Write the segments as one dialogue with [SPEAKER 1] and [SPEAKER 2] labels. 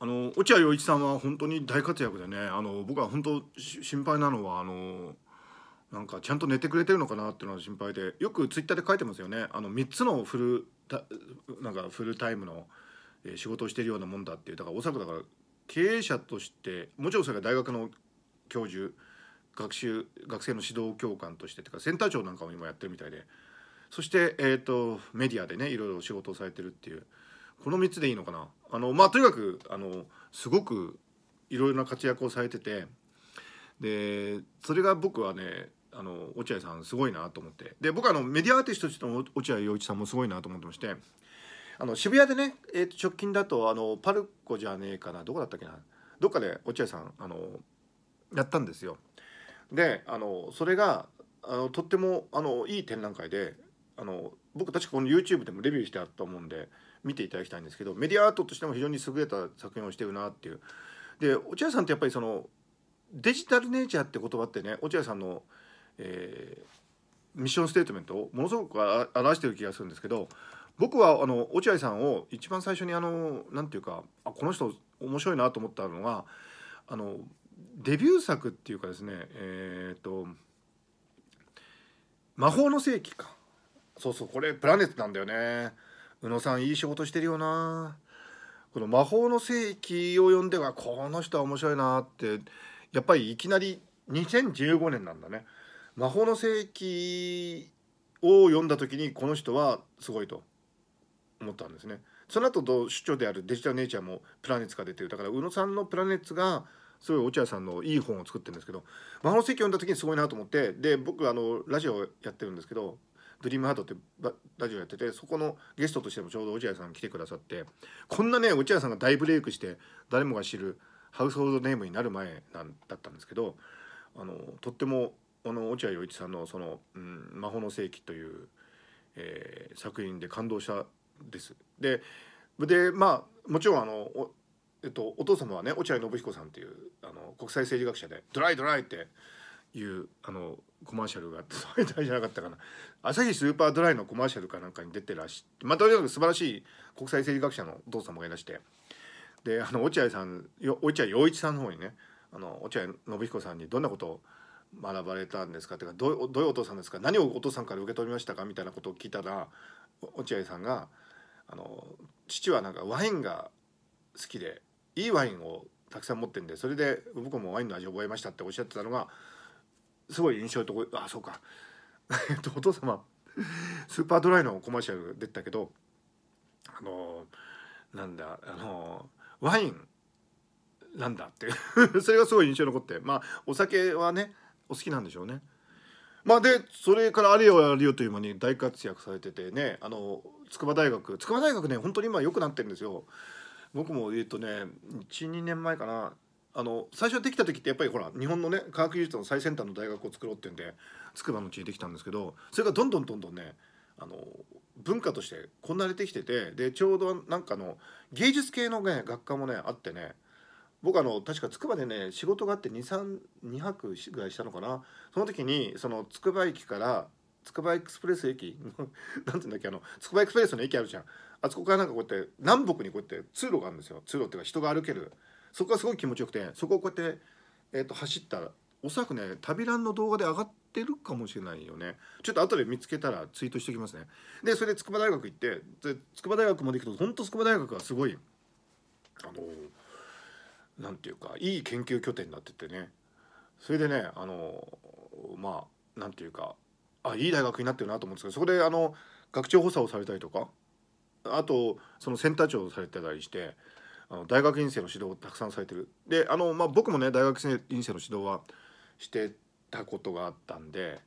[SPEAKER 1] あの落合陽一さんは本当に大活躍でねあの僕は本当心配なのはあのなんかちゃんと寝てくれてるのかなっていうのが心配でよくツイッターで書いてますよねあの3つのフルなんかフルタイムの仕事をしてるようなもんだっていうだからおそらくだから経営者としてもちろんそれが大学の教授学習学生の指導教官としてとかセンター長なんかも今やってるみたいでそして、えーと、とメディアでねいろいろ仕事をされてるっていう。この3つでいいのかなあのまあとにかくあのすごくいろいろな活躍をされててでそれが僕はねあの落合さんすごいなと思ってで僕あのメディアアーティストとしての落合陽一さんもすごいなと思ってましてあの渋谷でね、えー、直近だとあのパルコじゃねえかなどこだったっけなどっかで落合さんあのやったんですよ。であのそれがあのとってもあのいい展覧会であの僕確かこの YouTube でもレビューしてあったと思うんで見ていただきたいんですけどメディアアートとしても非常に優れた作品をしてるなっていうで落合さんってやっぱりそのデジタルネイチャーって言葉ってね落合さんの、えー、ミッションステートメントをものすごく表してる気がするんですけど僕はあの落合さんを一番最初にあのなんていうかあこの人面白いなと思ったのがあのデビュー作っていうかですねえっ、ー、と「魔法の世紀か」そうそうこれプラネットなんだよね。宇野さんいい仕事してるよなこの魔法の世紀を読んではこの人は面白いなってやっぱりいきなり2015年なんだね魔法の世紀を読んだ時にこの人はすごいと思ったんですねその後と主張であるデジタルネイチャーもプラネッツが出てるだから宇野さんのプラネッツがすごい落合さんのいい本を作ってるんですけど魔法の世紀を読んだ時にすごいなと思ってで僕あのラジオやってるんですけどドリームハートってラジオやっててそこのゲストとしてもちょうど落合さん来てくださってこんなね落合さんが大ブレイクして誰もが知るハウスホールドネームになる前なんだったんですけどあのとってもあの落合陽一さんのその、うん「魔法の世紀」という、えー、作品で感動したです。ででまあもちろんあのえっと、お父様はね落合信彦さんっていうあの国際政治学者で「ドライドライ」っていうあのコマーシャルが大じゃなかったかな朝日スーパードライのコマーシャルかなんかに出てらしてまあとにかく素晴らしい国際政治学者のお父様がいらしてであの落合さん落合陽一さんの方にねあの落合信彦さんにどんなことを学ばれたんですかっていうかどうどういうお父さんですか何をお父さんから受け取りましたかみたいなことを聞いたら落合さんがあの父はなんかワインが好きでいいワインをたくさん持ってるんでそれで僕もワインの味を覚えましたっておっしゃってたのがすごい印象とこあそうかお父様スーパードライのコマーシャル出たけどあのなんだあのワインなんだって それがすごい印象に残ってまあお酒はねお好きなんでしょうね。まあでそれからあれよあれよという間に大活躍されててねあの筑波大学筑波大学ね本当に今良くなってるんですよ。僕もえっとね12年前かなあの最初できた時ってやっぱりほら日本のね科学技術の最先端の大学を作ろうっていうんで筑波の地にできたんですけどそれがどんどんどんどんねあの文化としてこんなれてきててでちょうどなんかの芸術系の、ね、学科もねあってね僕あの確か筑波でね仕事があって232泊ぐらいしたのかなその時にその筑波駅から筑波エクスプレス駅 なんて言うんだっけあの筑波エクスプレスの駅あるじゃんあそこからなんかこうやって南北にこうやって通路があるんですよ通路っていうか人が歩けるそこがすごい気持ちよくてそこをこうやって、えー、と走ったらおそらくね旅ランの動画で上がってるかもしれないよねちょっと後で見つけたらツイートしておきますねでそれで筑波大学行ってで筑波大学まで行くと本当筑波大学がすごいあの何て言うかいい研究拠点になっててねそれでねあのまあ何て言うかあいい大学になってるなと思うんですけどそこであの学長補佐をされたりとかあとそのセンター長をされてたりしてあの大学院生の指導をたくさんされてるであの、まあ、僕もね大学院生の指導はしてたことがあったんで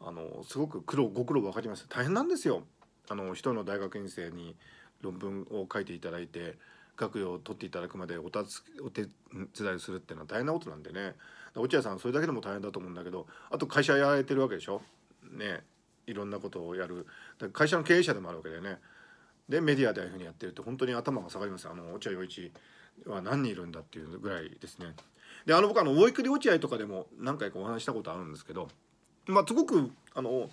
[SPEAKER 1] あのすごく苦労ご苦労分かります大変なんですよあの人の大学院生に論文を書いていただいて学位を取っていただくまでおたつお手伝いするっていうのは大変なことなんでね落合さんそれだけでも大変だと思うんだけどあと会社やられてるわけでしょねいろんなことをやる会社の経営者でもあるわけだよねでメディアでああいうふうにやってると本当に頭が下がりますあの落合陽一は何人いるんだっていうぐらいですね。であの僕あのおいくり落合とかでも何回かお話したことあるんですけど、まあ、すごくあの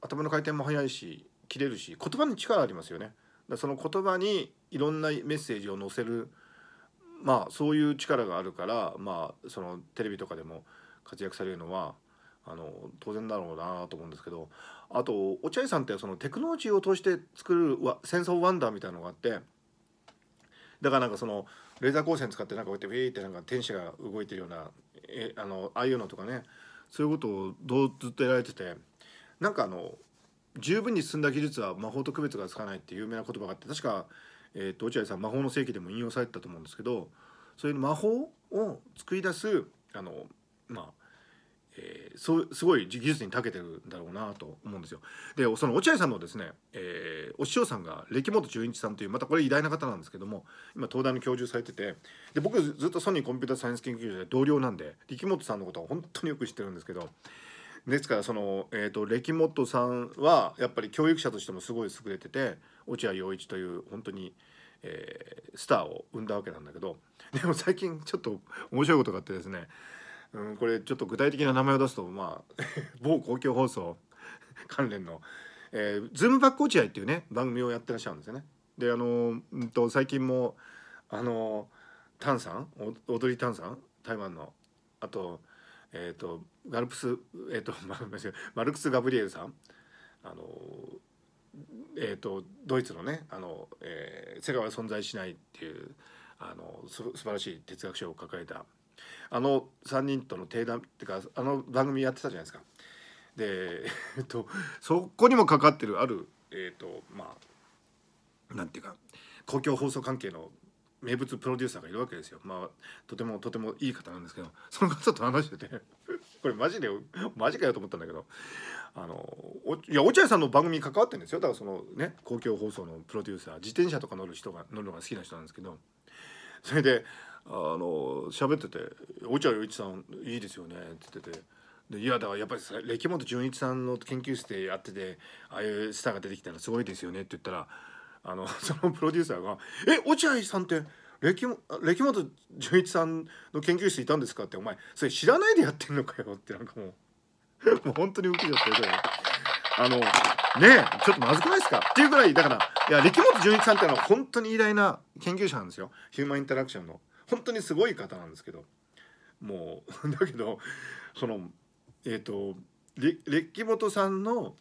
[SPEAKER 1] 頭の回転も速いし切れるし言葉に力ありますよね。だその言葉にいろんなメッセージを載せるまあそういう力があるからまあそのテレビとかでも活躍されるのはあの当然だろうなと思うんですけどあと落合さんってそのテクノロジーを通して作る戦争ワンダーみたいなのがあってだからなんかそのレーザー光線使ってなんかこうやってウィーってなんか天使が動いてるようなえあのああいうのとかねそういうことをどうずっとやられててなんかあの十分に進んだ技術は魔法と区別がつかないっていう有名な言葉があって確か、えーと、と落合さん「魔法の世紀」でも引用されてたと思うんですけどそういう魔法を作り出すあのまあえー、そうすごい技術に長けてるんだろうなと思うんですよ。でその落合さんのですね、えー、お師匠さんが歴元純一さんというまたこれ偉大な方なんですけども今東大の教授されててで僕ずっとソニーコンピューターサイエンス研究所で同僚なんで力本さんのことは本当によく知ってるんですけど。ですからその、えーと、と歴元さんはやっぱり教育者としてもすごい優れてて落合陽一という本当に、えー、スターを生んだわけなんだけどでも最近ちょっと面白いことがあってですねうん、これちょっと具体的な名前を出すと、まあ、某公共放送関連の、えー、ズームバック落合っていうね番組をやってらっしゃるんですよね。であの、うんと、最近もあのタンさんオードリー・タンさん台湾のあと,、えーと、ガルプス、えーと、マルクス・ガブリエルさんあのえーと、ドイツのねあの、えー「世界は存在しない」っていうあのす素晴らしい哲学書を抱えたあの3人との提談っていうかあの番組やってたじゃないですか。で、えっと、そこにもかかってるある、えっとまあ、なんていうか公共放送関係の名物プロデューサーがいるわけですよ。まあとてもとてもいい方なんですけどその方と話してて これマジでマジかよと思ったんだけどあのおいや落合さんの番組に関わってるんですよだからそのね公共放送のプロデューサー自転車とか乗る人が乗るのが好きな人なんですけどそれであの喋ってて「落合陽一さんいいですよね」って言ってて。でいやだからやっぱり歴元純一さんの研究室でやっててああいうスターが出てきたらすごいですよねって言ったらあの そのプロデューサーが「え落合さんって歴歴元純一さんの研究室いたんですか?」って「お前それ知らないでやってんのかよ」ってなんかもう もう本当にウケちゃったぐらいあのねえちょっとまずくないですかっていうぐらいだからいや歴元純一さんってのは本当に偉大な研究者なんですよヒューマンインタラクションの。本当にすごい方なんですけどもう だけどそのえっ、ー、とれっきもとさんの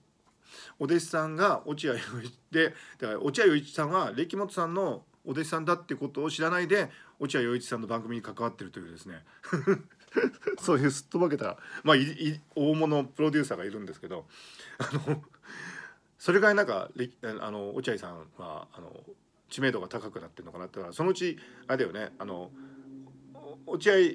[SPEAKER 1] お弟子さんが落合陽一でだから落合陽一さんはれっきもとさんのお弟子さんだってことを知らないで落合陽一さんの番組に関わってるというですね そういうすっとばけた、まあ、いい大物プロデューサーがいるんですけどあのそれぐらいなんかあの落合さんはあの知名度が高くなってるのかなってそのうちあれだよねあの落合信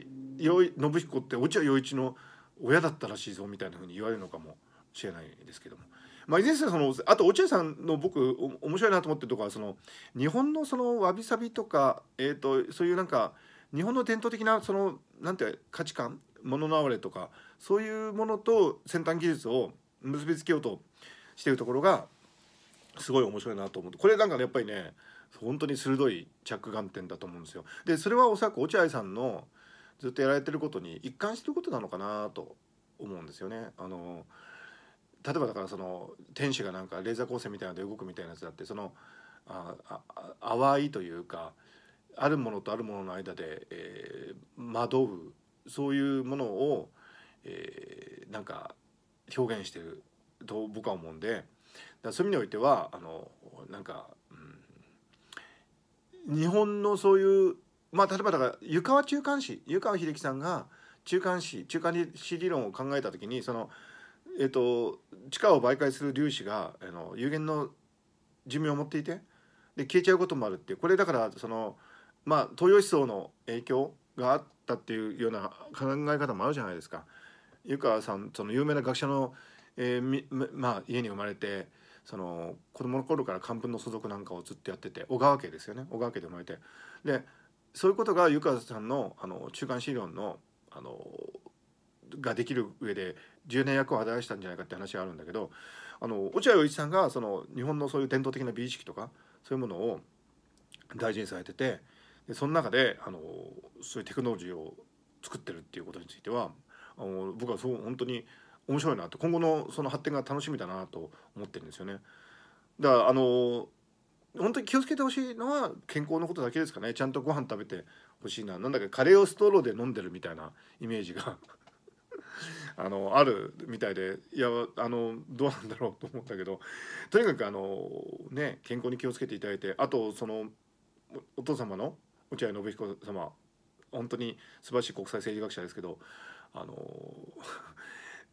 [SPEAKER 1] 彦って落合陽一の親だったらしいぞみたいなふうに言われるのかもしれないですけども。まあ、いずれにせよそのあと落合さんの僕面白いなと思ってるとこはその日本のそのわびさびとか、えーと、そういうなんか日本の伝統的なそのなんて価値観物のあれとかそういうものと先端技術を結びつけようとしてるところがすごい面白いなと思ってこれなんかねやっぱりね本当に鋭い着眼点だと思うんですよ。でそれはおそらく落合さんのずっとやられてることに一貫してることなのかなと思うんですよね。あの例えばだからその天使がなんかレーザー光線みたいなので動くみたいなやつだってそのああ淡いというかあるものとあるものの間で、えー、惑うそういうものを、えー、なんか表現してると僕は思うんでだそういう意味においてはあのなんか、うん、日本のそういうまあ例えばだから湯川中間史湯川秀樹さんが中間史中間史理論を考えた時にその、えっと、地下を媒介する粒子があの有限の寿命を持っていてで消えちゃうこともあるっていうこれだからその、まあ、東洋思想の影響があったっていうような考え方もあるじゃないですか。湯川さんその有名な学者のえー、まあ、家に生まれてその子供の頃から漢文の相続なんかをずっとやってて小川家ですよね小川家で生まれてでそういうことが湯川さんのあの中間資料のあのができる上で10年役を果たしたんじゃないかって話があるんだけどあの落合陽一さんがその日本のそういう伝統的な美意識とかそういうものを大事にされててでその中であのそういうテクノロジーを作ってるっていうことについてはあの僕はそう本当に面白いなと今後のその発展が楽しみだなと思ってるんですよね。だからあの本当に気をつけてほしいのは健康のことだけですかねちゃんとご飯食べてほしいななんだかカレーをストローで飲んでるみたいなイメージが あのあるみたいでいやあのどうなんだろうと思ったけどとにかくあの、ね、健康に気をつけていただいてあとそのお父様の落合信彦様本当に素晴らしい国際政治学者ですけどあの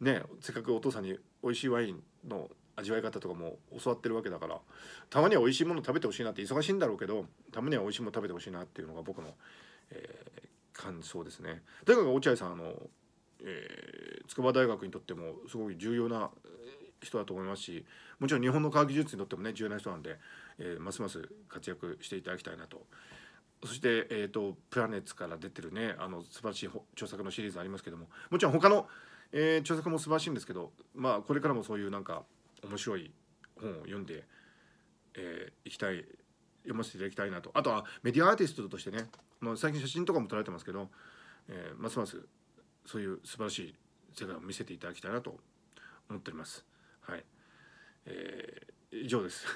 [SPEAKER 1] ねせっかくお父さんに美味しいワインの味わい方とかも教わってるわけだからたまには美味しいもの食べてほしいなって忙しいんだろうけどたまには美味しいもの食べてほしいなっていうのが僕の、えー、感想ですね。とにかく落合さんあの、えー、筑波大学にとってもすごい重要な人だと思いますしもちろん日本の科学技術にとってもね重要な人なんで、えー、ますます活躍していただきたいなと。そして、えーとプラネッツから出てるねあの素晴らしい著作のシリーズありますけどももちろん他のえー、著作も素晴らしいんですけど、まあ、これからもそういうなんか面白い本を読んでい、えー、きたい読ませていただきたいなとあとはメディアアーティストとしてね、まあ、最近写真とかも撮られてますけど、えー、ますますそういう素晴らしい世界を見せていただきたいなと思っております。はいえー、以上です